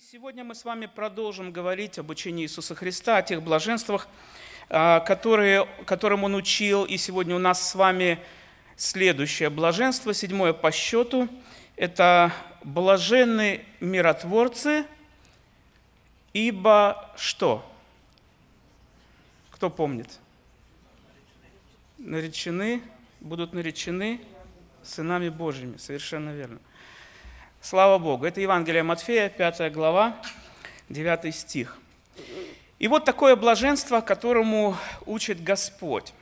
сегодня мы с вами продолжим говорить об учении Иисуса Христа, о тех блаженствах, а, которые, которым Он учил. И сегодня у нас с вами следующее блаженство, седьмое по счету. Это «блаженны миротворцы, ибо что?» Кто помнит? Наречены, будут наречены сынами Божьими, совершенно верно. Слава Богу. Это Евангелие Матфея, 5 глава, 9 стих. И вот такое блаженство, которому учит Господь.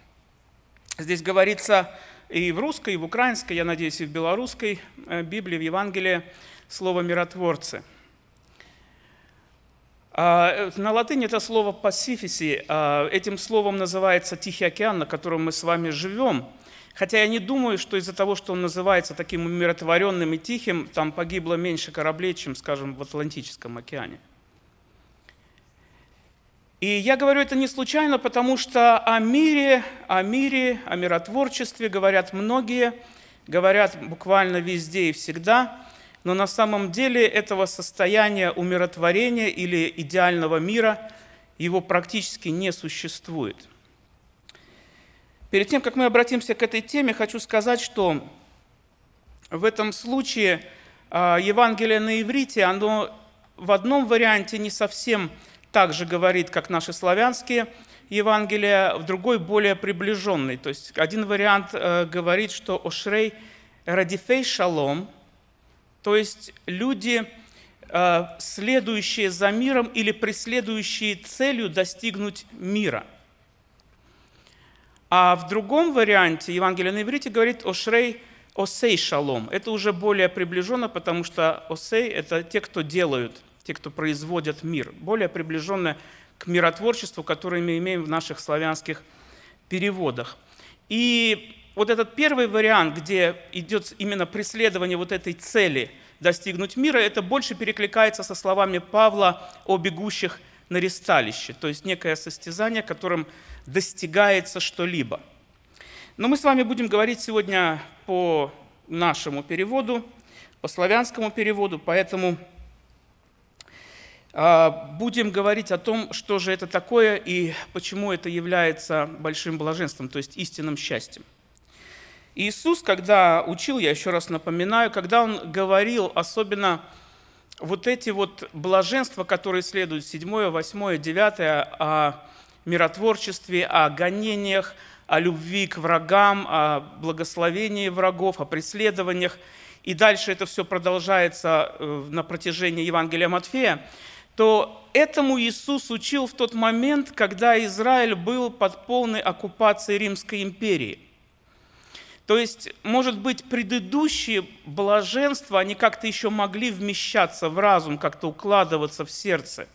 Здесь говорится и в русской, и в украинской, я надеюсь, и в белорусской э, Библии, в Евангелии слово «миротворцы». А, э, на латыни это слово «пасифиси». А, этим словом называется Тихий океан, на котором мы с вами живем – Хотя я не думаю, что из-за того, что он называется таким умиротворенным и тихим, там погибло меньше кораблей, чем, скажем, в Атлантическом океане. И я говорю это не случайно, потому что о мире, о мире, о миротворчестве говорят многие, говорят буквально везде и всегда, но на самом деле этого состояния умиротворения или идеального мира его практически не существует – Перед тем, как мы обратимся к этой теме, хочу сказать, что в этом случае а, Евангелие на иврите, оно в одном варианте не совсем так же говорит, как наши славянские Евангелия, в другой более приближенный. То есть один вариант э, говорит, что «Ошрей радифей шалом», то есть люди, э, следующие за миром или преследующие целью достигнуть мира – а в другом варианте Евангелия на иврите говорит «Ошрей осей шалом». Это уже более приближенно, потому что осей – это те, кто делают, те, кто производят мир. Более приближенно к миротворчеству, которое мы имеем в наших славянских переводах. И вот этот первый вариант, где идет именно преследование вот этой цели достигнуть мира, это больше перекликается со словами Павла о бегущих – на ресталище, то есть некое состязание, которым достигается что-либо. Но мы с вами будем говорить сегодня по нашему переводу, по славянскому переводу, поэтому а, будем говорить о том, что же это такое и почему это является большим блаженством, то есть истинным счастьем. Иисус, когда учил, я еще раз напоминаю, когда он говорил особенно вот эти вот блаженства, которые следуют, 7, 8, 9, о миротворчестве, о гонениях, о любви к врагам, о благословении врагов, о преследованиях, и дальше это все продолжается э, на протяжении Евангелия Матфея, то этому Иисус учил в тот момент, когда Израиль был под полной оккупацией Римской империи. То есть, может быть, предыдущие блаженства, они как-то еще могли вмещаться в разум, как-то укладываться в сердце.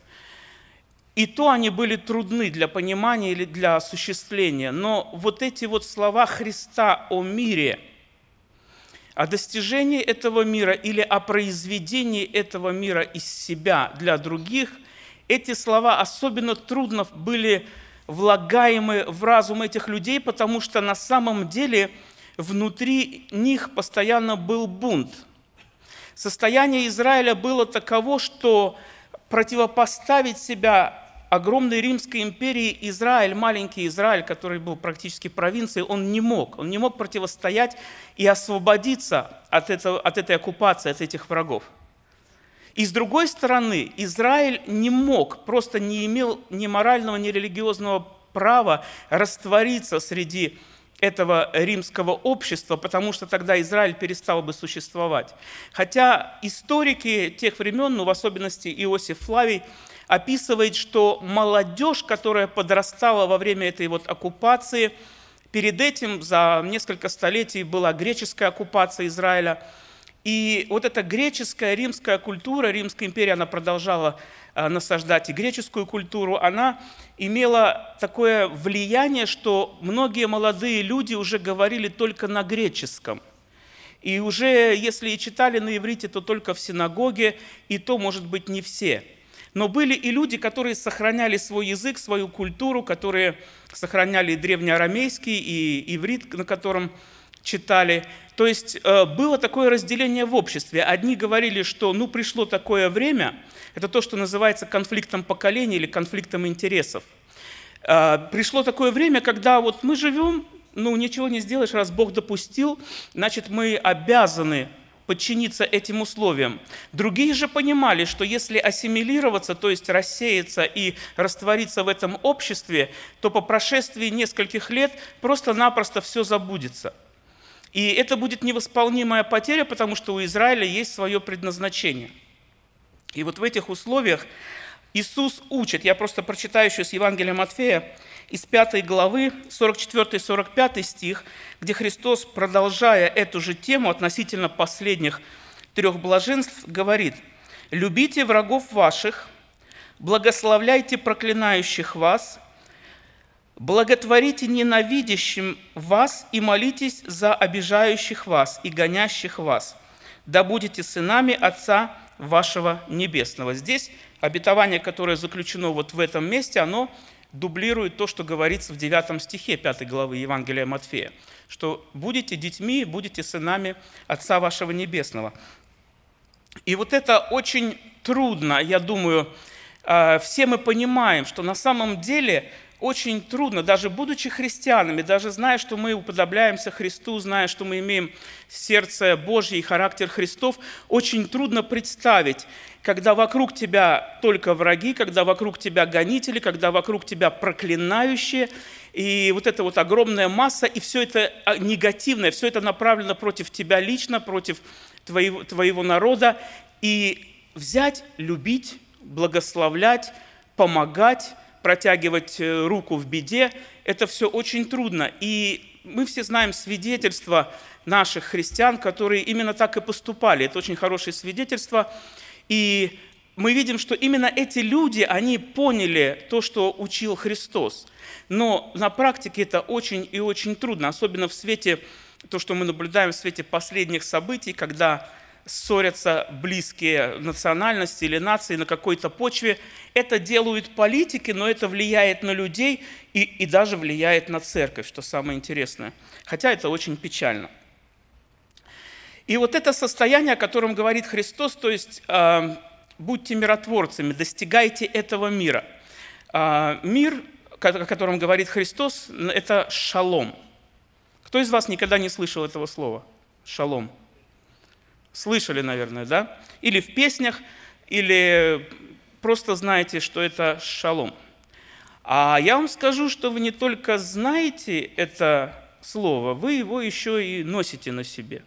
И то они были трудны для понимания или для осуществления. Но вот эти вот слова Христа о мире, о достижении этого мира или о произведении этого мира из себя для других, эти слова особенно трудно были влагаемы в разум этих людей, потому что на самом деле – внутри них постоянно был бунт. Состояние Израиля было таково, что противопоставить себя огромной Римской империи Израиль, маленький Израиль, который был практически провинцией, он не мог. Он не мог противостоять и освободиться от, этого, от этой оккупации, от этих врагов. И с другой стороны, Израиль не мог, просто не имел ни морального, ни религиозного права раствориться среди этого римского общества, потому что тогда Израиль перестал бы существовать. Хотя историки тех времен, ну в особенности Иосиф Флавий, описывает, что молодежь, которая подрастала во время этой вот оккупации, перед этим за несколько столетий была греческая оккупация Израиля – и вот эта греческая, римская культура, Римская империя, она продолжала э, насаждать и греческую культуру, она имела такое влияние, что многие молодые люди уже говорили только на греческом. И уже, если и читали на иврите, то только в синагоге, и то, может быть, не все. Но были и люди, которые сохраняли свой язык, свою культуру, которые сохраняли древнеарамейский и иврит, на котором читали. То есть э, было такое разделение в обществе. Одни говорили, что ну пришло такое время, это то, что называется конфликтом поколений или конфликтом интересов. Э, пришло такое время, когда вот мы живем, ну ничего не сделаешь, раз Бог допустил, значит мы обязаны подчиниться этим условиям. Другие же понимали, что если ассимилироваться, то есть рассеяться и раствориться в этом обществе, то по прошествии нескольких лет просто-напросто все забудется – и это будет невосполнимая потеря, потому что у Израиля есть свое предназначение. И вот в этих условиях Иисус учит, я просто прочитаю еще с Евангелия Матфея, из 5 главы, 44-45 стих, где Христос, продолжая эту же тему относительно последних трех блаженств, говорит, «Любите врагов ваших, благословляйте проклинающих вас – Благотворите ненавидящим вас и молитесь за обижающих вас и гонящих вас, да будете сынами Отца вашего Небесного. Здесь обетование, которое заключено вот в этом месте, оно дублирует то, что говорится в 9 стихе 5 главы Евангелия Матфея, что будете детьми, будете сынами Отца вашего Небесного. И вот это очень трудно, я думаю, а, все мы понимаем, что на самом деле – очень трудно, даже будучи христианами, даже зная, что мы уподобляемся Христу, зная, что мы имеем сердце Божье и характер Христов, очень трудно представить, когда вокруг тебя только враги, когда вокруг тебя гонители, когда вокруг тебя проклинающие, и вот эта вот огромная масса, и все это а, негативное, все это направлено против тебя лично, против твоего, твоего народа, и взять, любить, благословлять, помогать, протягивать э, руку в беде, это все очень трудно. И мы все знаем свидетельства наших христиан, которые именно так и поступали. Это очень хорошее свидетельство. И мы видим, что именно эти люди, они поняли то, что учил Христос. Но на практике это очень и очень трудно, особенно в свете, то, что мы наблюдаем в свете последних событий, когда ссорятся близкие национальности или нации на какой-то почве. Это делают политики, но это влияет на людей и, и даже влияет на церковь, что самое интересное. Хотя это очень печально. И вот это состояние, о котором говорит Христос, то есть э, будьте миротворцами, достигайте этого мира. Э, мир, о котором говорит Христос, это шалом. Кто из вас никогда не слышал этого слова? Шалом. Слышали, наверное, да? Или в песнях, или просто знаете, что это шалом. А я вам скажу, что вы не только знаете это слово, вы его еще и носите на себе.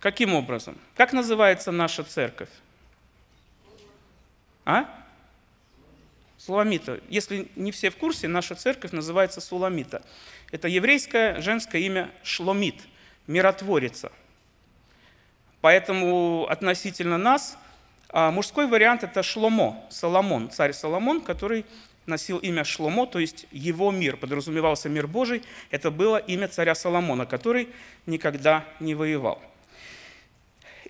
Каким образом? Как называется наша церковь? А? Суламита. Если не все в курсе, наша церковь называется Суламита. Это еврейское женское имя Шломит, миротворица – Поэтому относительно нас а, мужской вариант – это Шломо, Соломон, царь Соломон, который носил имя Шломо, то есть его мир, подразумевался мир Божий, это было имя царя Соломона, который никогда не воевал.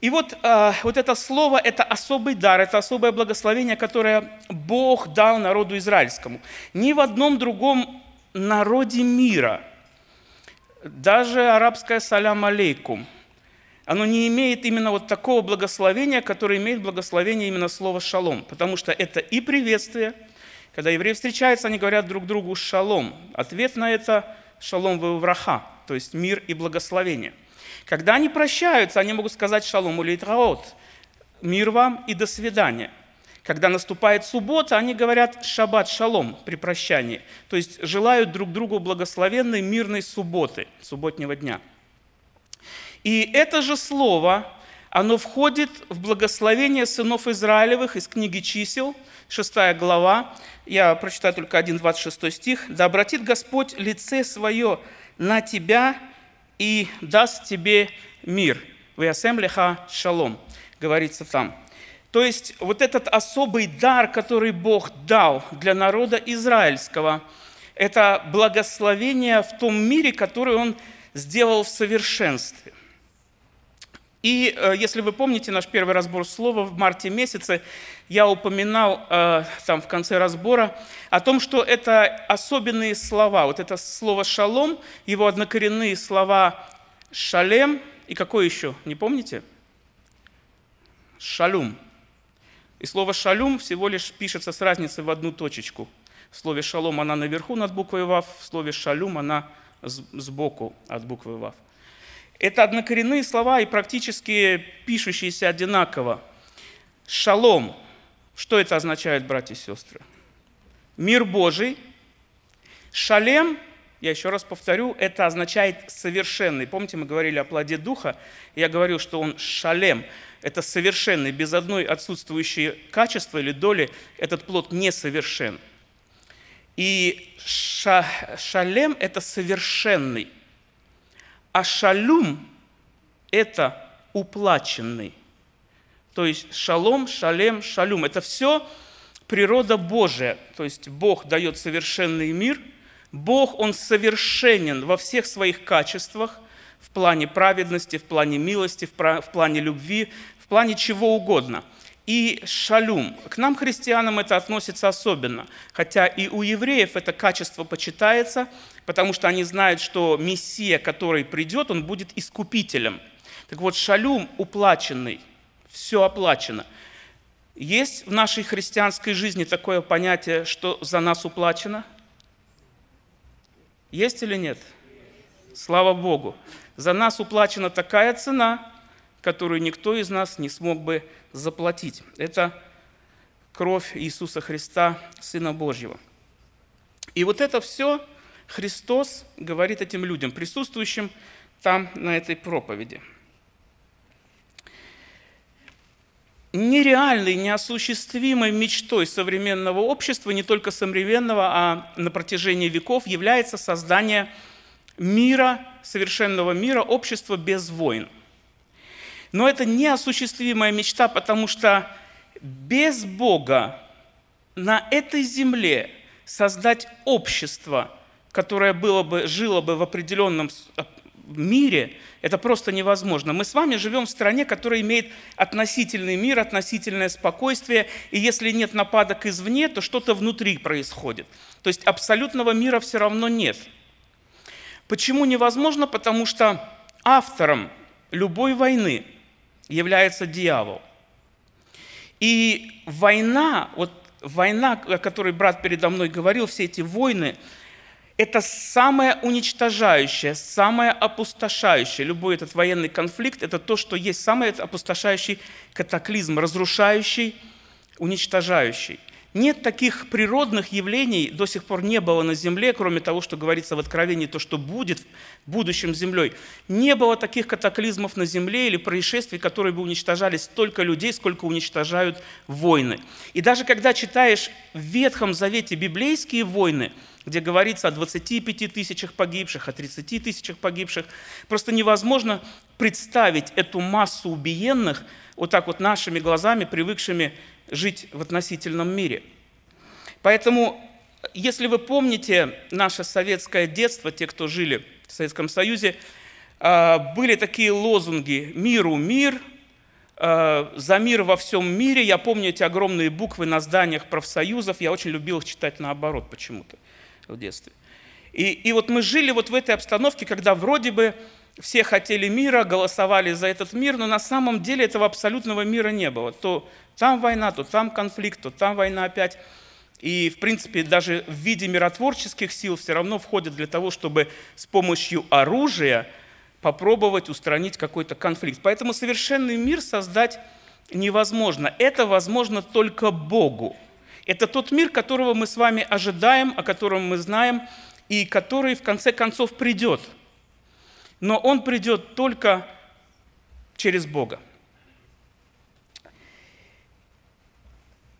И вот, а, вот это слово, это особый дар, это особое благословение, которое Бог дал народу израильскому. Ни в одном другом народе мира, даже арабское «салям алейкум», оно не имеет именно вот такого благословения, которое имеет благословение именно слова «шалом», потому что это и приветствие, когда евреи встречаются, они говорят друг другу «шалом». Ответ на это «шалом враха», то есть мир и благословение. Когда они прощаются, они могут сказать «шалом улитраот», «мир вам и до свидания». Когда наступает суббота, они говорят «шаббат шалом» при прощании, то есть желают друг другу благословенной мирной субботы, субботнего дня – и это же слово, оно входит в благословение сынов Израилевых из книги чисел, 6 глава, я прочитаю только 1, 26 стих. «Да обратит Господь лице свое на тебя и даст тебе мир». «Веясем леха шалом», говорится там. То есть вот этот особый дар, который Бог дал для народа израильского, это благословение в том мире, который Он сделал в совершенстве. И э, если вы помните наш первый разбор слова в марте месяце, я упоминал э, там в конце разбора о том, что это особенные слова. Вот это слово «шалом», его однокоренные слова «шалем» и какое еще, не помните? «Шалюм». И слово «шалюм» всего лишь пишется с разницей в одну точечку. В слове «шалом» она наверху над буквой «вав», в слове «шалюм» она сбоку от буквы «вав». Это однокоренные слова и практически пишущиеся одинаково. Шалом. Что это означает, братья и сестры? Мир Божий. Шалем, я еще раз повторю, это означает совершенный. Помните, мы говорили о плоде Духа, я говорил, что он шалем. Это совершенный, без одной отсутствующей качества или доли этот плод несовершен. И ша, шалем – это совершенный. А шалюм – это уплаченный. То есть шалом, шалем, шалюм – это все природа Божия. То есть Бог дает совершенный мир. Бог, Он совершенен во всех своих качествах, в плане праведности, в плане милости, в плане любви, в плане чего угодно – и шалюм. К нам, христианам, это относится особенно, хотя и у евреев это качество почитается, потому что они знают, что Мессия, который придет, он будет искупителем. Так вот, шалюм уплаченный, все оплачено. Есть в нашей христианской жизни такое понятие, что за нас уплачено? Есть или нет? Слава Богу. За нас уплачена такая цена, которую никто из нас не смог бы заплатить. Это кровь Иисуса Христа, Сына Божьего. И вот это все Христос говорит этим людям, присутствующим там на этой проповеди. Нереальной, неосуществимой мечтой современного общества, не только современного, а на протяжении веков, является создание мира, совершенного мира, общества без войн – но это неосуществимая мечта, потому что без Бога на этой земле создать общество, которое было бы, жило бы в определенном э, мире, это просто невозможно. Мы с вами живем в стране, которая имеет относительный мир, относительное спокойствие, и если нет нападок извне, то что-то внутри происходит. То есть абсолютного мира все равно нет. Почему невозможно? Потому что автором любой войны – является дьявол. И война, вот война, о которой брат передо мной говорил, все эти войны, это самое уничтожающее, самое опустошающее. Любой этот военный конфликт – это то, что есть самый опустошающий катаклизм, разрушающий, уничтожающий. Нет таких природных явлений, до сих пор не было на земле, кроме того, что говорится в Откровении, то, что будет в будущем землей. Не было таких катаклизмов на земле или происшествий, которые бы уничтожали столько людей, сколько уничтожают войны. И даже когда читаешь в Ветхом Завете библейские войны, где говорится о 25 тысячах погибших, о 30 тысячах погибших. Просто невозможно представить эту массу убиенных вот так вот нашими глазами, привыкшими жить в относительном мире. Поэтому, если вы помните наше советское детство, те, кто жили в Советском Союзе, э, были такие лозунги «Миру мир», э, «За мир во всем мире». Я помню эти огромные буквы на зданиях профсоюзов. Я очень любил их читать наоборот почему-то в детстве. И, и вот мы жили вот в этой обстановке, когда вроде бы все хотели мира, голосовали за этот мир, но на самом деле этого абсолютного мира не было. То там война, то там конфликт, то там война опять. И, в принципе, даже в виде миротворческих сил все равно входит для того, чтобы с помощью оружия попробовать устранить какой-то конфликт. Поэтому совершенный мир создать невозможно. Это возможно только Богу. Это тот мир, которого мы с вами ожидаем, о котором мы знаем, и который в конце концов придет – но он придет только через Бога.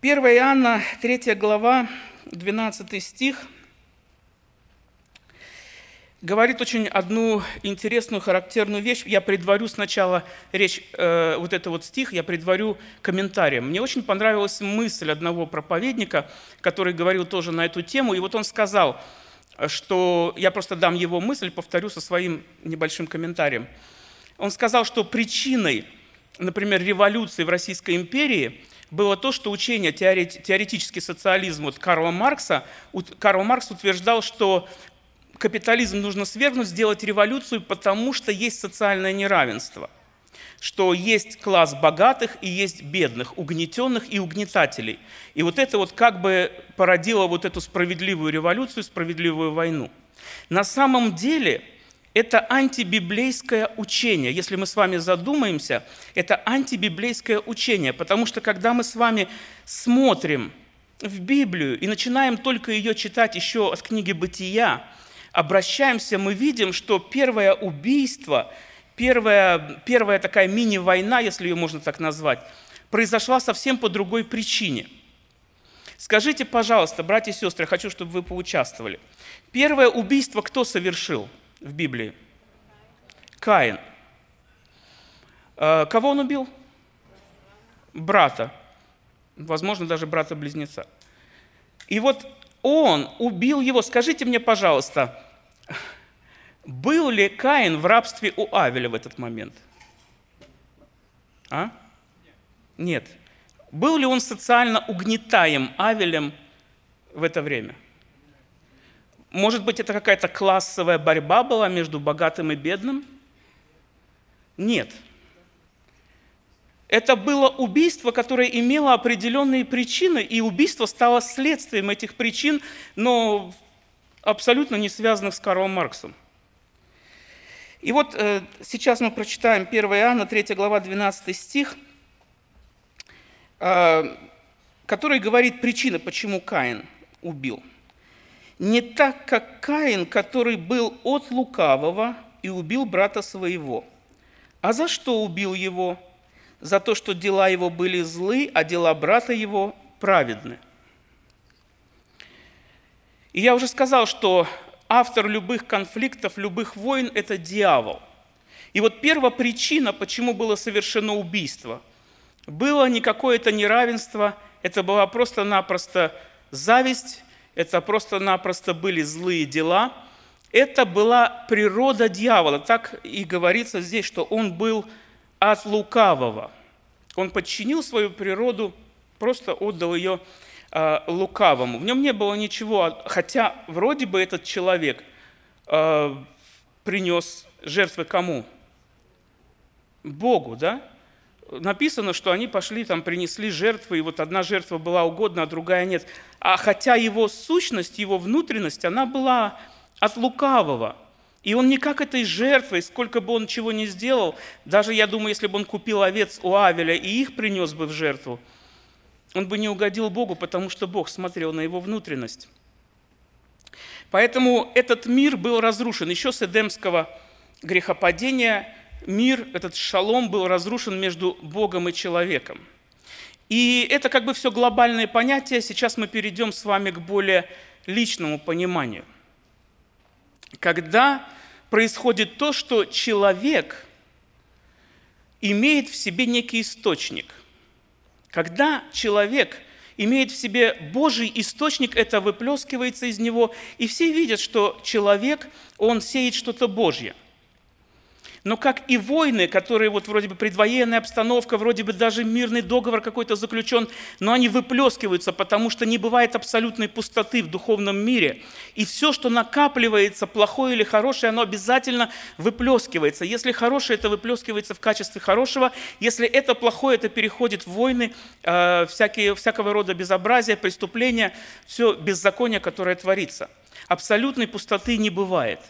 1 Иоанна, 3 глава, 12 стих, говорит очень одну интересную, характерную вещь. Я предварю сначала речь, э, вот это вот стих, я предварю комментарием. Мне очень понравилась мысль одного проповедника, который говорил тоже на эту тему, и вот он сказал – что я просто дам его мысль, повторю со своим небольшим комментарием. Он сказал, что причиной, например, революции в Российской империи было то, что учение теоретический социализм от Карла Маркса, Карл Маркс утверждал, что капитализм нужно свергнуть, сделать революцию, потому что есть социальное неравенство – что есть класс богатых и есть бедных, угнетенных и угнетателей. И вот это вот как бы породило вот эту справедливую революцию, справедливую войну. На самом деле это антибиблейское учение. Если мы с вами задумаемся, это антибиблейское учение, потому что когда мы с вами смотрим в Библию и начинаем только ее читать еще от книги «Бытия», обращаемся, мы видим, что первое убийство – первая, первая такая мини-война, если ее можно так назвать, произошла совсем по другой причине. Скажите, пожалуйста, братья и сестры, хочу, чтобы вы поучаствовали. Первое убийство кто совершил в Библии? Каин. Э, кого он убил? Брата. Возможно, даже брата-близнеца. И вот он убил его. Скажите мне, пожалуйста, был ли Каин в рабстве у Авеля в этот момент? А? Нет. Был ли он социально угнетаем Авелем в это время? Может быть, это какая-то классовая борьба была между богатым и бедным? Нет. Это было убийство, которое имело определенные причины, и убийство стало следствием этих причин, но абсолютно не связанных с Карлом Марксом. И вот э, сейчас мы прочитаем 1 Иоанна, 3 глава, 12 стих, э, который говорит причина, почему Каин убил. «Не так, как Каин, который был от лукавого и убил брата своего. А за что убил его? За то, что дела его были злы, а дела брата его праведны». И я уже сказал, что автор любых конфликтов, любых войн – это дьявол. И вот первая причина, почему было совершено убийство, было не какое-то неравенство, это была просто-напросто зависть, это просто-напросто были злые дела, это была природа дьявола. Так и говорится здесь, что он был от лукавого. Он подчинил свою природу, просто отдал ее Э, лукавому. В нем не было ничего, а, хотя вроде бы этот человек э, принес жертвы кому? Богу, да? Написано, что они пошли, там принесли жертвы, и вот одна жертва была угодна, а другая нет. А хотя его сущность, его внутренность, она была от лукавого. И он никак этой жертвой, сколько бы он чего ни сделал, даже, я думаю, если бы он купил овец у Авеля и их принес бы в жертву – он бы не угодил Богу, потому что Бог смотрел на его внутренность. Поэтому этот мир был разрушен. Еще с эдемского грехопадения мир, этот шалом был разрушен между Богом и человеком. И это как бы все глобальное понятие. Сейчас мы перейдем с вами к более личному пониманию. Когда происходит то, что человек имеет в себе некий источник – когда человек имеет в себе Божий источник, это выплескивается из него, и все видят, что человек, он сеет что-то Божье – но как и войны, которые вот вроде бы предвоенная обстановка, вроде бы даже мирный договор какой-то заключен, но они выплескиваются, потому что не бывает абсолютной пустоты в духовном мире. И все, что накапливается, плохое или хорошее, оно обязательно выплескивается. Если хорошее, это выплескивается в качестве хорошего. Если это плохое, это переходит в войны, э, всякие, всякого рода безобразия, преступления, все беззаконие, которое творится. Абсолютной пустоты не бывает.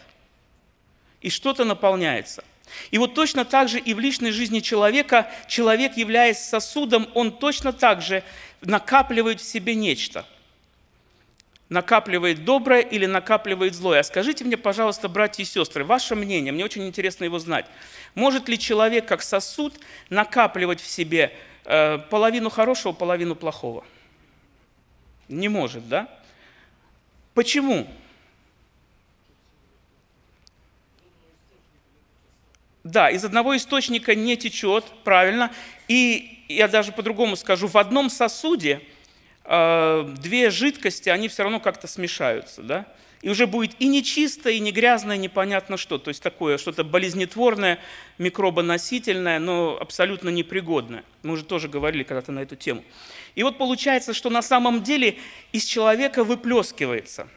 И что-то наполняется. И вот точно так же и в личной жизни человека, человек, являясь сосудом, он точно так же накапливает в себе нечто. Накапливает доброе или накапливает злое. А скажите мне, пожалуйста, братья и сестры, ваше мнение, мне очень интересно его знать. Может ли человек как сосуд накапливать в себе э, половину хорошего, половину плохого? Не может, да? Почему? Почему? Да, из одного источника не течет, правильно. И я даже по-другому скажу, в одном сосуде э, две жидкости, они все равно как-то смешаются, да? И уже будет и нечистое, и не грязное, непонятно что. То есть такое что-то болезнетворное, микробоносительное, но абсолютно непригодное. Мы уже тоже говорили когда-то на эту тему. И вот получается, что на самом деле из человека выплескивается.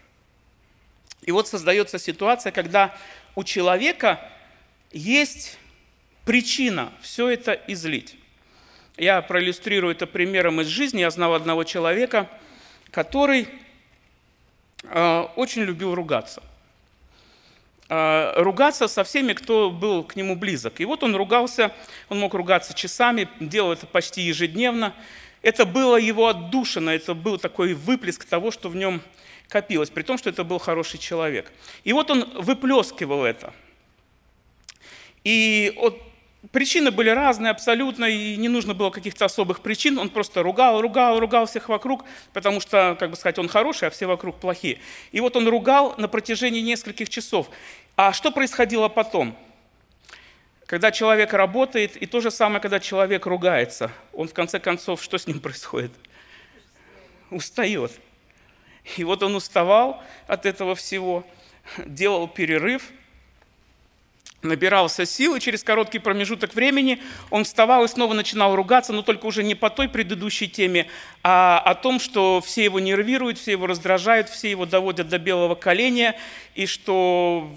И вот создается ситуация, когда у человека есть причина все это излить. Я проиллюстрирую это примером из жизни. Я знал одного человека, который э, очень любил ругаться. Э, ругаться со всеми, кто был к нему близок. И вот он ругался, он мог ругаться часами, делал это почти ежедневно. Это было его отдушина, это был такой выплеск того, что в нем копилось, при том, что это был хороший человек. И вот он выплескивал это – и от, причины были разные абсолютно, и не нужно было каких-то особых причин. Он просто ругал, ругал, ругал всех вокруг, потому что, как бы сказать, он хороший, а все вокруг плохие. И вот он ругал на протяжении нескольких часов. А что происходило потом? Когда человек работает, и то же самое, когда человек ругается, он в конце концов, что с ним происходит? Устает. И вот он уставал от этого всего, делал перерыв – набирался силы, через короткий промежуток времени он вставал и снова начинал ругаться, но только уже не по той предыдущей теме, а о том, что все его нервируют, все его раздражают, все его доводят до белого коленя, и что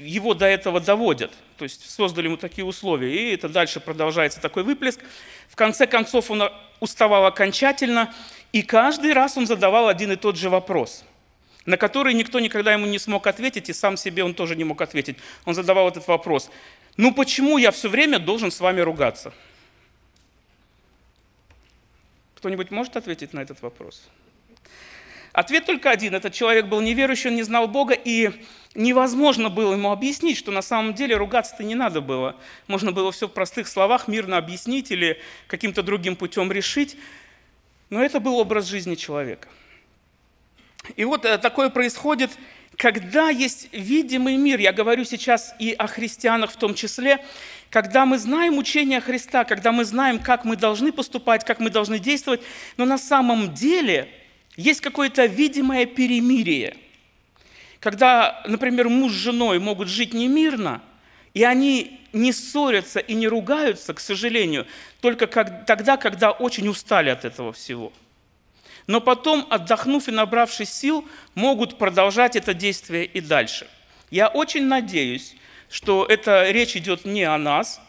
его до этого доводят. То есть создали ему такие условия, и это дальше продолжается такой выплеск. В конце концов он уставал окончательно, и каждый раз он задавал один и тот же вопрос – на которые никто никогда ему не смог ответить, и сам себе он тоже не мог ответить. Он задавал этот вопрос. Ну почему я все время должен с вами ругаться? Кто-нибудь может ответить на этот вопрос? Ответ только один. Этот человек был неверующий, он не знал Бога, и невозможно было ему объяснить, что на самом деле ругаться-то не надо было. Можно было все в простых словах мирно объяснить или каким-то другим путем решить. Но это был образ жизни человека – и вот э, такое происходит, когда есть видимый мир, я говорю сейчас и о христианах в том числе, когда мы знаем учение Христа, когда мы знаем, как мы должны поступать, как мы должны действовать, но на самом деле есть какое-то видимое перемирие. Когда, например, муж с женой могут жить немирно, и они не ссорятся и не ругаются, к сожалению, только как, тогда, когда очень устали от этого всего – но потом, отдохнув и набравшись сил, могут продолжать это действие и дальше. Я очень надеюсь, что эта речь идет не о нас.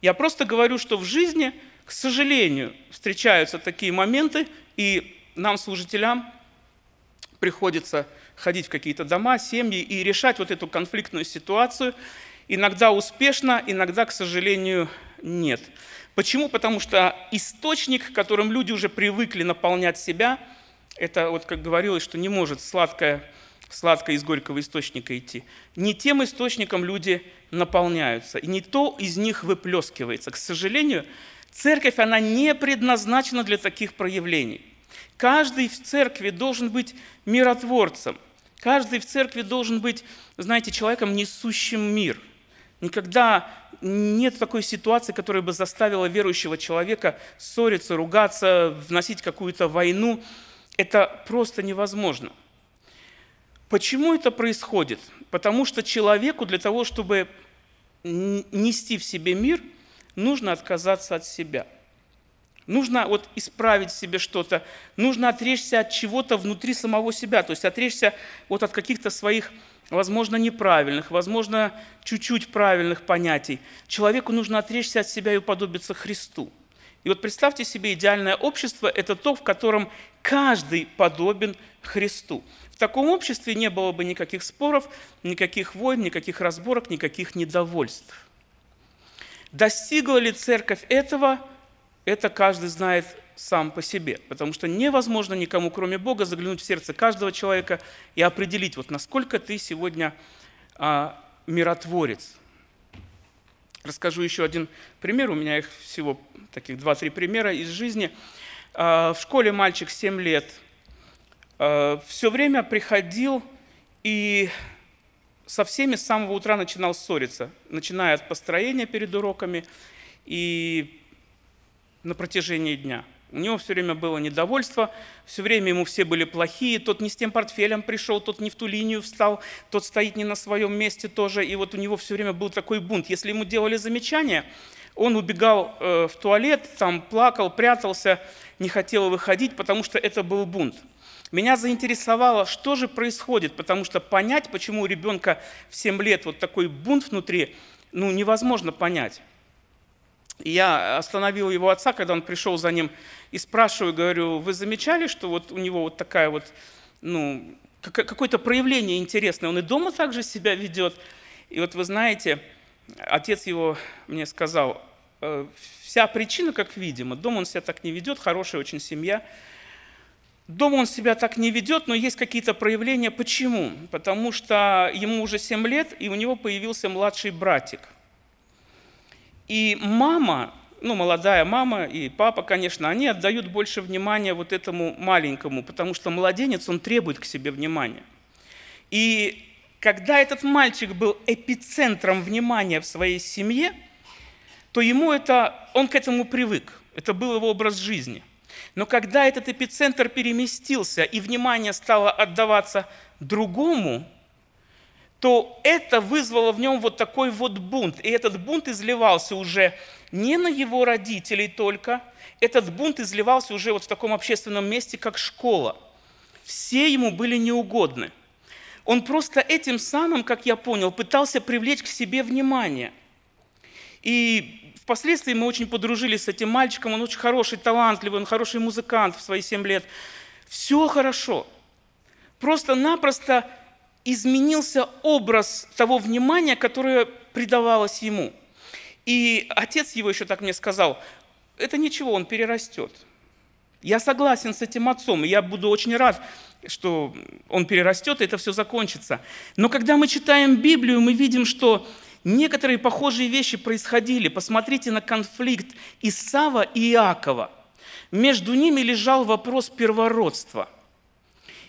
Я просто говорю, что в жизни, к сожалению, встречаются такие моменты, и нам, служителям, приходится ходить в какие-то дома, семьи и решать вот эту конфликтную ситуацию. Иногда успешно, иногда, к сожалению, нет. Почему? Потому что источник, которым люди уже привыкли наполнять себя, это вот как говорилось, что не может сладкое, сладкое из горького источника идти. Не тем источником люди наполняются, и не то из них выплескивается. К сожалению, церковь, она не предназначена для таких проявлений. Каждый в церкви должен быть миротворцем. Каждый в церкви должен быть, знаете, человеком, несущим мир. Никогда нет такой ситуации, которая бы заставила верующего человека ссориться, ругаться, вносить какую-то войну. Это просто невозможно. Почему это происходит? Потому что человеку для того, чтобы нести в себе мир, нужно отказаться от себя. Нужно вот исправить в себе что-то, нужно отречься от чего-то внутри самого себя, то есть отречься вот от каких-то своих возможно, неправильных, возможно, чуть-чуть правильных понятий. Человеку нужно отречься от себя и уподобиться Христу. И вот представьте себе, идеальное общество – это то, в котором каждый подобен Христу. В таком обществе не было бы никаких споров, никаких войн, никаких разборок, никаких недовольств. Достигла ли церковь этого, это каждый знает сам по себе, потому что невозможно никому, кроме Бога, заглянуть в сердце каждого человека и определить, вот насколько ты сегодня а, миротворец. Расскажу еще один пример, у меня их всего таких 2-3 примера из жизни. А, в школе мальчик 7 лет а, все время приходил и со всеми с самого утра начинал ссориться, начиная от построения перед уроками и на протяжении дня – у него все время было недовольство, все время ему все были плохие, тот не с тем портфелем пришел, тот не в ту линию встал, тот стоит не на своем месте тоже, и вот у него все время был такой бунт. Если ему делали замечания, он убегал э, в туалет, там плакал, прятался, не хотел выходить, потому что это был бунт. Меня заинтересовало, что же происходит, потому что понять, почему у ребенка в 7 лет вот такой бунт внутри, ну невозможно понять. Я остановил его отца, когда он пришел за ним, и спрашиваю, говорю, вы замечали, что вот у него вот такая вот, ну, какое-то проявление интересное, он и дома также себя ведет. И вот вы знаете, отец его мне сказал, «Э, вся причина, как видимо, дома он себя так не ведет, хорошая очень семья, Дома он себя так не ведет, но есть какие-то проявления. Почему? Потому что ему уже 7 лет, и у него появился младший братик. И мама, ну, молодая мама и папа, конечно, они отдают больше внимания вот этому маленькому, потому что младенец, он требует к себе внимания. И когда этот мальчик был эпицентром внимания в своей семье, то ему это, он к этому привык. Это был его образ жизни. Но когда этот эпицентр переместился и внимание стало отдаваться другому, то это вызвало в нем вот такой вот бунт. И этот бунт изливался уже не на его родителей только, этот бунт изливался уже вот в таком общественном месте, как школа. Все ему были неугодны. Он просто этим самым, как я понял, пытался привлечь к себе внимание. И впоследствии мы очень подружились с этим мальчиком. Он очень хороший, талантливый, он хороший музыкант в свои 7 лет. Все хорошо. Просто-напросто изменился образ того внимания, которое придавалось ему. И отец его еще так мне сказал, это ничего, он перерастет. Я согласен с этим отцом, и я буду очень рад, что он перерастет, и это все закончится. Но когда мы читаем Библию, мы видим, что некоторые похожие вещи происходили. Посмотрите на конфликт Исава и Иакова. Между ними лежал вопрос первородства –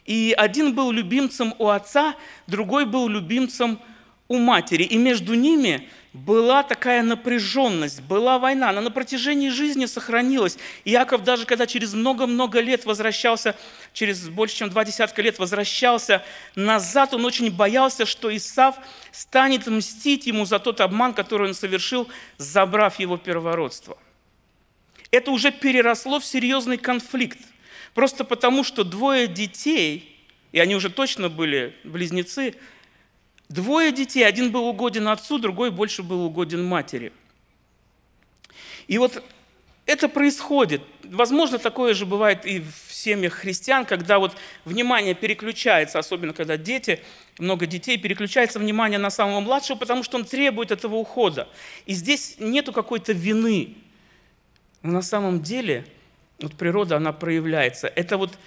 и один был любимцем у отца, другой был любимцем у матери. И между ними была такая напряженность, была война. Она на протяжении жизни сохранилась. И Яков даже когда через много-много лет возвращался, через больше чем два десятка лет возвращался назад, он очень боялся, что Исав станет мстить ему за тот обман, который он совершил, забрав его первородство. Это уже переросло в серьезный конфликт – Просто потому, что двое детей, и они уже точно были близнецы, двое детей, один был угоден отцу, другой больше был угоден матери. И вот это происходит. Возможно, такое же бывает и в семьях христиан, когда вот внимание переключается, особенно когда дети, много детей, переключается внимание на самого младшего, потому что он требует этого ухода. И здесь нету какой-то вины. Но на самом деле – вот природа, она проявляется. Это вот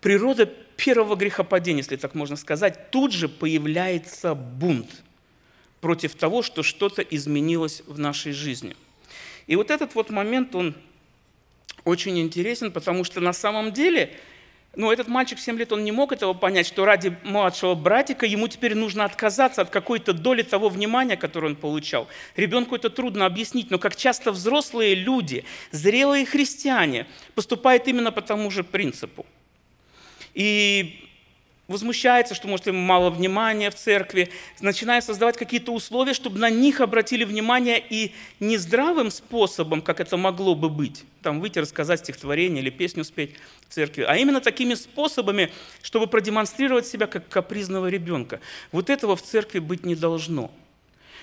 природа первого грехопадения, если так можно сказать, тут же появляется бунт против того, что что-то изменилось в нашей жизни. И вот этот вот момент, он очень интересен, потому что на самом деле – но этот мальчик в 7 лет, он не мог этого понять, что ради младшего братика ему теперь нужно отказаться от какой-то доли того внимания, которое он получал. Ребенку это трудно объяснить, но как часто взрослые люди, зрелые христиане поступают именно по тому же принципу. И возмущается, что, может, им мало внимания в церкви, начинает создавать какие-то условия, чтобы на них обратили внимание и не здравым способом, как это могло бы быть, там выйти, рассказать стихотворение или песню спеть в церкви, а именно такими способами, чтобы продемонстрировать себя как капризного ребенка. Вот этого в церкви быть не должно.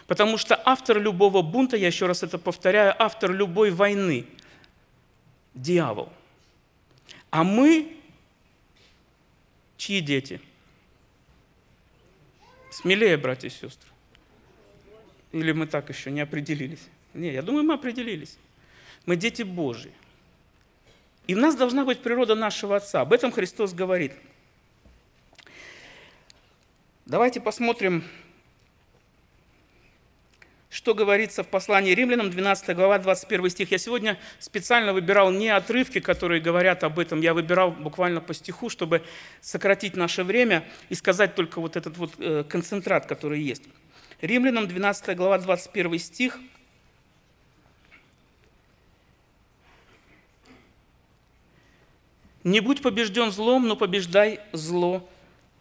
Потому что автор любого бунта, я еще раз это повторяю, автор любой войны – дьявол. А мы Чьи дети? Смелее, братья и сестры. Или мы так еще не определились? Не, я думаю, мы определились. Мы дети Божьи. И в нас должна быть природа нашего Отца. Об этом Христос говорит. Давайте посмотрим что говорится в послании римлянам, 12 глава, 21 стих. Я сегодня специально выбирал не отрывки, которые говорят об этом, я выбирал буквально по стиху, чтобы сократить наше время и сказать только вот этот вот э, концентрат, который есть. Римлянам, 12 глава, 21 стих. «Не будь побежден злом, но побеждай зло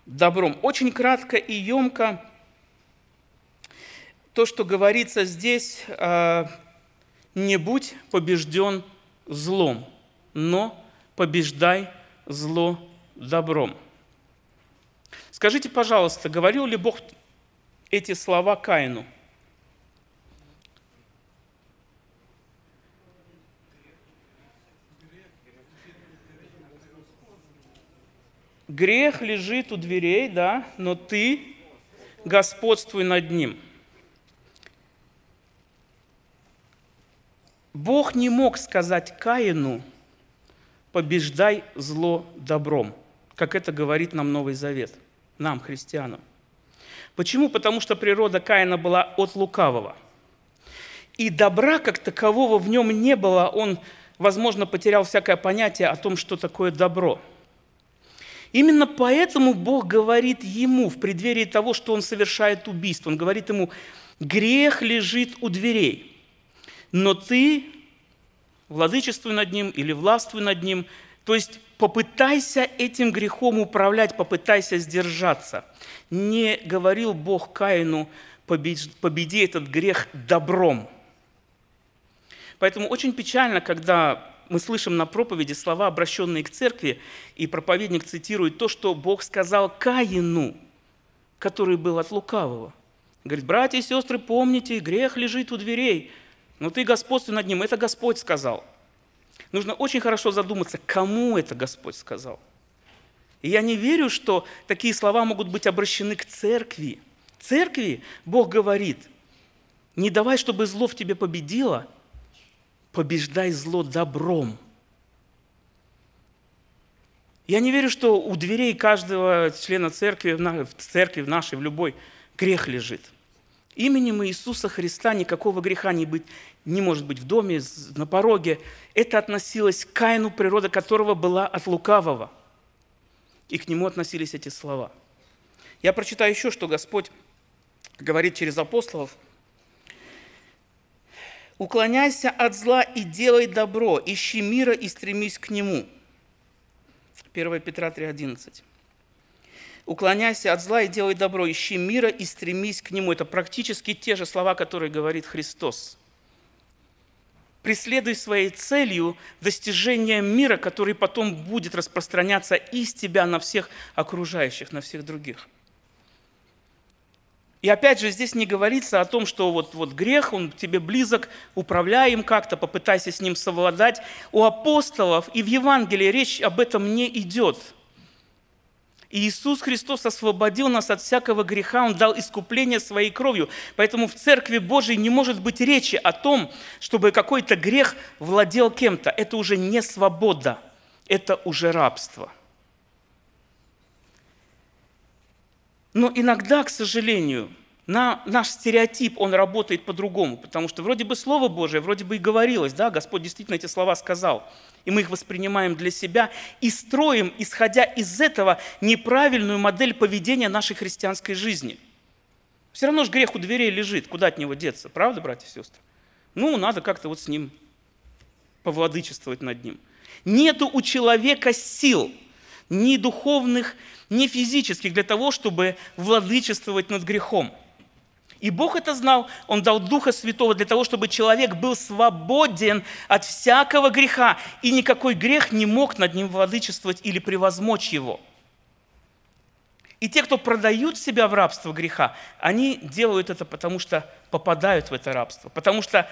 добром». Очень кратко и емко – то, что говорится здесь, а, не будь побежден злом, но побеждай зло добром. Скажите, пожалуйста, говорил ли Бог эти слова Каину? Грех лежит у дверей, да, но ты господствуй над ним – Бог не мог сказать Каину, побеждай зло добром, как это говорит нам Новый Завет, нам, христианам. Почему? Потому что природа Каина была от лукавого. И добра как такового в нем не было. Он, возможно, потерял всякое понятие о том, что такое добро. Именно поэтому Бог говорит ему в преддверии того, что он совершает убийство. Он говорит ему, грех лежит у дверей – но ты владычествуй над ним или властвуй над ним. То есть попытайся этим грехом управлять, попытайся сдержаться. Не говорил Бог Каину, победи этот грех добром. Поэтому очень печально, когда мы слышим на проповеди слова, обращенные к церкви, и проповедник цитирует то, что Бог сказал Каину, который был от лукавого. Говорит, братья и сестры, помните, грех лежит у дверей – но ты господствуй над ним. Это Господь сказал. Нужно очень хорошо задуматься, кому это Господь сказал. И я не верю, что такие слова могут быть обращены к церкви. Церкви Бог говорит, не давай, чтобы зло в тебе победило, побеждай зло добром. Я не верю, что у дверей каждого члена церкви, в церкви в нашей, в любой, грех лежит. Именем Иисуса Христа никакого греха не, быть, не может быть в доме, на пороге. Это относилось к Каину, природа которого была от лукавого. И к нему относились эти слова. Я прочитаю еще, что Господь говорит через апостолов. «Уклоняйся от зла и делай добро, ищи мира и стремись к нему». 1 Петра 3,11 уклоняйся от зла и делай добро, ищи мира и стремись к нему. Это практически те же слова, которые говорит Христос. Преследуй своей целью достижение мира, который потом будет распространяться из тебя на всех окружающих, на всех других. И опять же, здесь не говорится о том, что вот, вот грех, он тебе близок, управляй им как-то, попытайся с ним совладать. У апостолов и в Евангелии речь об этом не идет – и Иисус Христос освободил нас от всякого греха, Он дал искупление своей кровью. Поэтому в Церкви Божьей не может быть речи о том, чтобы какой-то грех владел кем-то. Это уже не свобода, это уже рабство. Но иногда, к сожалению, на наш стереотип, он работает по-другому, потому что вроде бы Слово Божие, вроде бы и говорилось, да, Господь действительно эти слова сказал – и мы их воспринимаем для себя, и строим, исходя из этого, неправильную модель поведения нашей христианской жизни. Все равно же грех у дверей лежит, куда от него деться, правда, братья и сестры? Ну, надо как-то вот с ним повладычествовать над ним. Нету у человека сил, ни духовных, ни физических, для того, чтобы владычествовать над грехом – и Бог это знал. Он дал Духа Святого для того, чтобы человек был свободен от всякого греха. И никакой грех не мог над ним владычествовать или превозмочь его. И те, кто продают себя в рабство греха, они делают это, потому что попадают в это рабство, потому что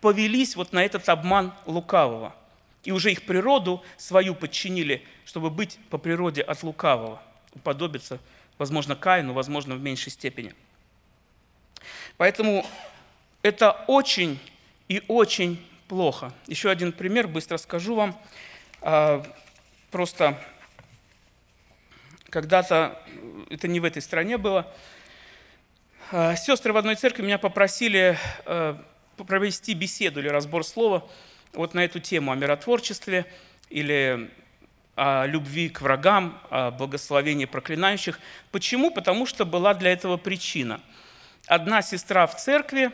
повелись вот на этот обман лукавого. И уже их природу свою подчинили, чтобы быть по природе от лукавого, уподобиться, возможно, Каину, возможно, в меньшей степени – Поэтому это очень и очень плохо. Еще один пример, быстро скажу вам. А, просто когда-то, э, это не в этой стране было, а, сестры в одной церкви меня попросили э, провести беседу или разбор слова вот на эту тему о миротворчестве или о любви к врагам, о благословении проклинающих. Почему? Потому что была для этого причина – одна сестра в церкви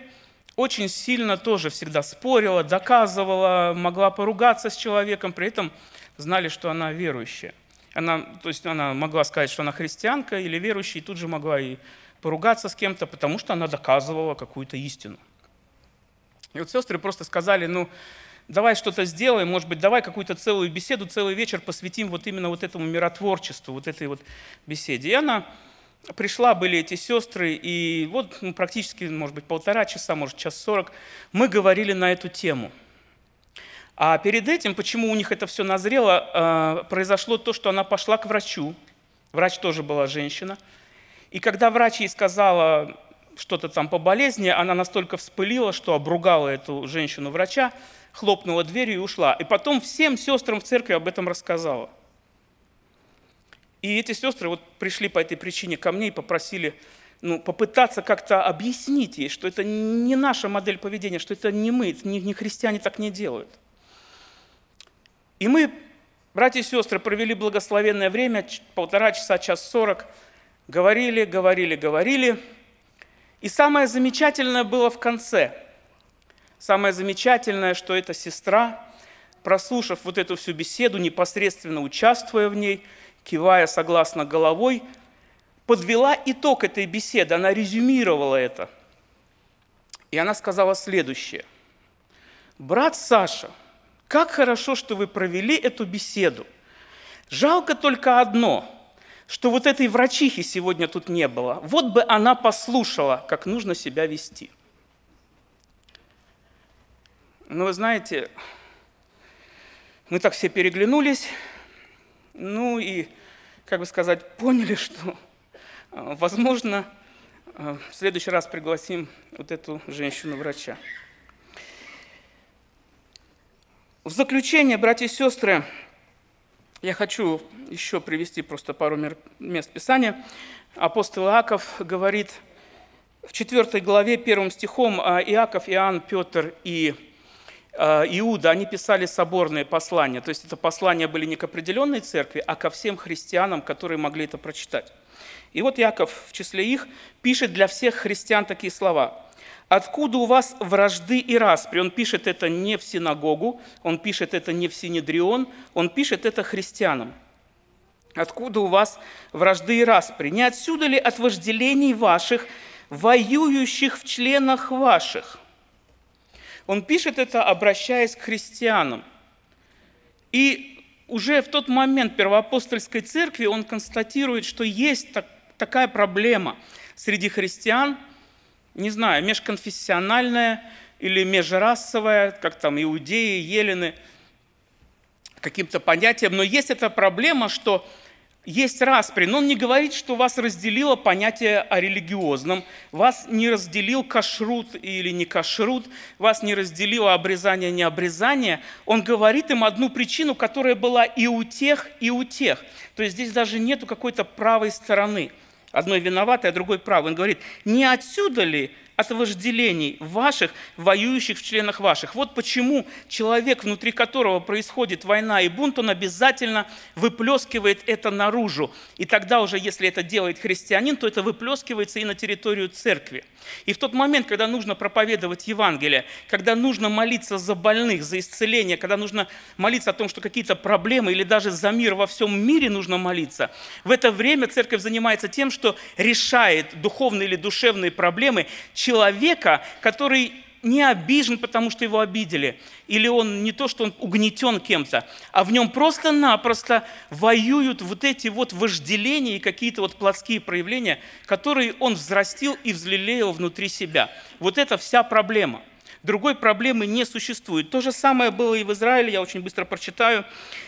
очень сильно тоже всегда спорила, доказывала, могла поругаться с человеком, при этом знали, что она верующая. Она, то есть она могла сказать, что она христианка или верующая, и тут же могла и поругаться с кем-то, потому что она доказывала какую-то истину. И вот сестры просто сказали, ну, давай что-то сделаем, может быть, давай какую-то целую беседу, целый вечер посвятим вот именно вот этому миротворчеству, вот этой вот беседе. И она пришла, были эти сестры, и вот ну, практически, может быть, полтора часа, может, час сорок, мы говорили на эту тему. А перед этим, почему у них это все назрело, э, произошло то, что она пошла к врачу. Врач тоже была женщина. И когда врач ей сказала что-то там по болезни, она настолько вспылила, что обругала эту женщину-врача, хлопнула дверью и ушла. И потом всем сестрам в церкви об этом рассказала – и эти сестры вот пришли по этой причине ко мне и попросили ну, попытаться как-то объяснить ей, что это не наша модель поведения, что это не мы, не, не христиане так не делают. И мы, братья и сестры, провели благословенное время, полтора часа, час сорок, говорили, говорили, говорили. И самое замечательное было в конце. Самое замечательное, что эта сестра, прослушав вот эту всю беседу, непосредственно участвуя в ней – кивая согласно головой, подвела итог этой беседы, она резюмировала это. И она сказала следующее. «Брат Саша, как хорошо, что вы провели эту беседу. Жалко только одно, что вот этой врачихи сегодня тут не было. Вот бы она послушала, как нужно себя вести». Но ну, вы знаете, мы так все переглянулись, ну и, как бы сказать, поняли, что, э, возможно, э, в следующий раз пригласим вот эту женщину-врача. В заключение, братья и сестры, я хочу еще привести просто пару мест Писания. Апостол Иаков говорит в 4 главе первым стихом «А Иаков, Иоанн, Петр и Э, Иуда, они писали соборные послания, то есть это послания были не к определенной церкви, а ко всем христианам, которые могли это прочитать. И вот Яков в числе их пишет для всех христиан такие слова. «Откуда у вас вражды и распри?» Он пишет это не в синагогу, он пишет это не в синедрион, он пишет это христианам. «Откуда у вас вражды и распри? Не отсюда ли от вожделений ваших, воюющих в членах ваших?» Он пишет это, обращаясь к христианам. И уже в тот момент первоапостольской церкви он констатирует, что есть так, такая проблема среди христиан, не знаю, межконфессиональная или межрасовая, как там иудеи, елены, каким-то понятием, но есть эта проблема, что есть распри, но он не говорит, что вас разделило понятие о религиозном, вас не разделил кашрут или не кашрут, вас не разделило обрезание, не обрезание. Он говорит им одну причину, которая была и у тех, и у тех. То есть здесь даже нету какой-то правой стороны. Одной виноватой, а другой правой. Он говорит, не отсюда ли от вожделений ваших, воюющих в членах ваших. Вот почему человек, внутри которого происходит война и бунт, он обязательно выплескивает это наружу. И тогда уже, если это делает христианин, то это выплескивается и на территорию церкви. И в тот момент, когда нужно проповедовать Евангелие, когда нужно молиться за больных, за исцеление, когда нужно молиться о том, что какие-то проблемы или даже за мир во всем мире нужно молиться, в это время церковь занимается тем, что решает духовные или душевные проблемы – человека, который не обижен, потому что его обидели, или он не то, что он угнетен кем-то, а в нем просто-напросто воюют вот эти вот вожделения и какие-то вот плотские проявления, которые он взрастил и взлелеял внутри себя. Вот это вся проблема – другой проблемы не существует. То же самое было и в Израиле, я очень быстро прочитаю,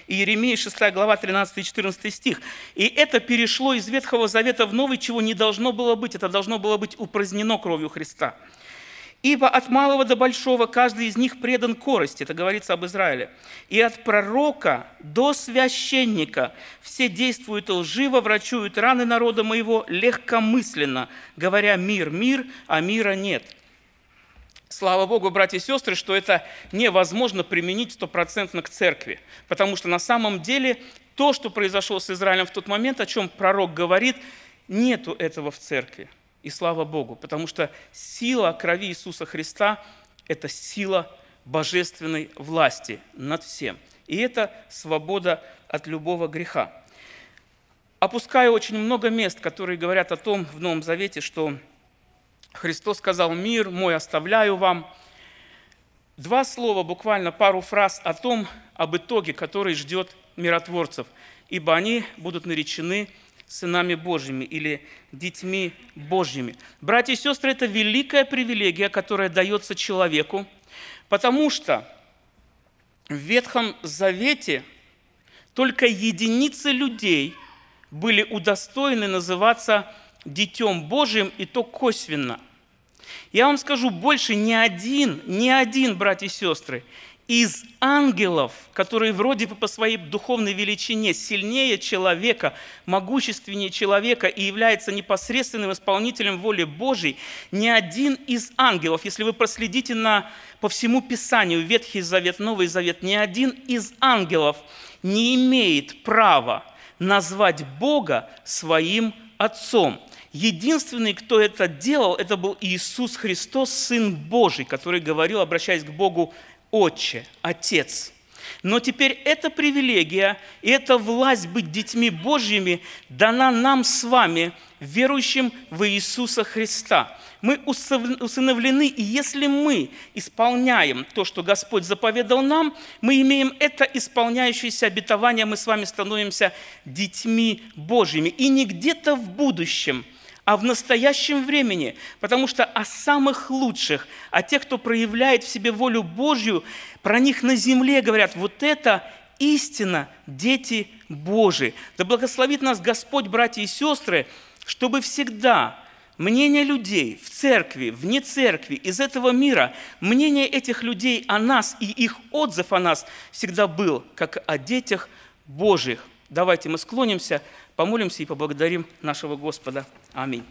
Иеремия 6 глава 13 и 14 стих. «И это перешло из Ветхого Завета в Новый, чего не должно было быть, это должно было быть упразднено кровью Христа». Ибо от малого до большого каждый из них предан корости, это говорится об Израиле. И от пророка до священника все действуют лживо, врачуют раны народа моего легкомысленно, говоря «мир, мир», а мира нет. Слава Богу, братья и сестры, что это невозможно применить стопроцентно к церкви, потому что на самом деле то, что произошло с Израилем в тот момент, о чем пророк говорит, нету этого в церкви. И слава Богу, потому что сила крови Иисуса Христа – это сила божественной власти над всем. И это свобода от любого греха. Опускаю очень много мест, которые говорят о том в Новом Завете, что Христос сказал, мир мой оставляю вам. Два слова, буквально пару фраз о том, об итоге, который ждет миротворцев, ибо они будут наречены сынами Божьими или детьми Божьими. Братья и сестры, это великая привилегия, которая дается человеку, потому что в Ветхом Завете только единицы людей были удостоены называться детем Божьим, и то косвенно. Я вам скажу, больше ни один, ни один, братья и сестры, из ангелов, которые вроде бы по своей духовной величине сильнее человека, могущественнее человека и является непосредственным исполнителем воли Божьей, ни один из ангелов, если вы проследите на, по всему Писанию, Ветхий Завет, Новый Завет, ни один из ангелов не имеет права назвать Бога своим Отцом. Единственный, кто это делал, это был Иисус Христос, Сын Божий, который говорил, обращаясь к Богу, «Отче, Отец». Но теперь эта привилегия и эта власть быть детьми Божьими дана нам с вами, верующим в Иисуса Христа. Мы усыновлены, и если мы исполняем то, что Господь заповедал нам, мы имеем это исполняющееся обетование, мы с вами становимся детьми Божьими. И не где-то в будущем – а в настоящем времени, потому что о самых лучших, о тех, кто проявляет в себе волю Божью, про них на земле говорят, вот это истина, дети Божии. Да благословит нас Господь, братья и сестры, чтобы всегда мнение людей в церкви, вне церкви, из этого мира, мнение этих людей о нас и их отзыв о нас всегда был, как о детях Божьих. Давайте мы склонимся, Помолимся и поблагодарим нашего Господа. Аминь.